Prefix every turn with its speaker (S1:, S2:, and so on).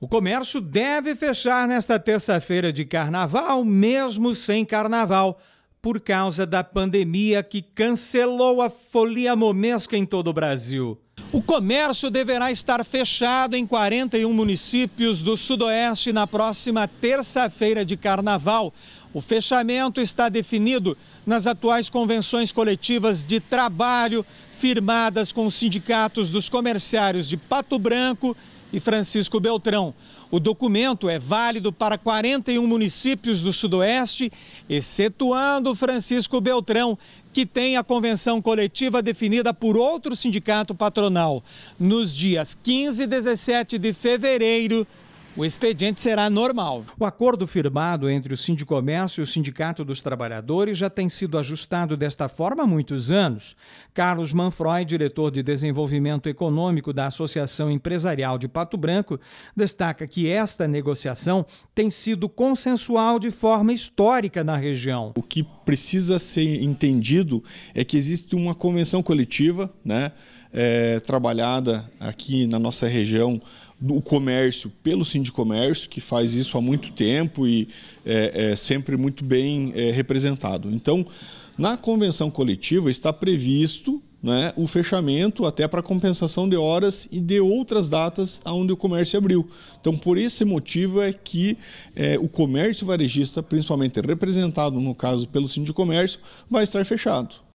S1: O comércio deve fechar nesta terça-feira de carnaval, mesmo sem carnaval, por causa da pandemia que cancelou a folia momesca em todo o Brasil. O comércio deverá estar fechado em 41 municípios do Sudoeste na próxima terça-feira de carnaval. O fechamento está definido nas atuais convenções coletivas de trabalho firmadas com os sindicatos dos comerciários de Pato Branco e Francisco Beltrão. O documento é válido para 41 municípios do Sudoeste, excetuando Francisco Beltrão, que tem a convenção coletiva definida por outro sindicato patronal, nos dias 15 e 17 de fevereiro o expediente será normal. O acordo firmado entre o Sindicomércio e o Sindicato dos Trabalhadores já tem sido ajustado desta forma há muitos anos. Carlos Manfroy, diretor de Desenvolvimento Econômico da Associação Empresarial de Pato Branco, destaca que esta negociação tem sido consensual de forma histórica na
S2: região. O que precisa ser entendido é que existe uma convenção coletiva, né, é, trabalhada aqui na nossa região o comércio pelo Sindicomércio, que faz isso há muito tempo e é, é sempre muito bem é, representado. Então, na convenção coletiva está previsto né, o fechamento até para compensação de horas e de outras datas onde o comércio abriu. Então, por esse motivo é que é, o comércio varejista, principalmente representado no caso pelo Sindicomércio, vai estar fechado.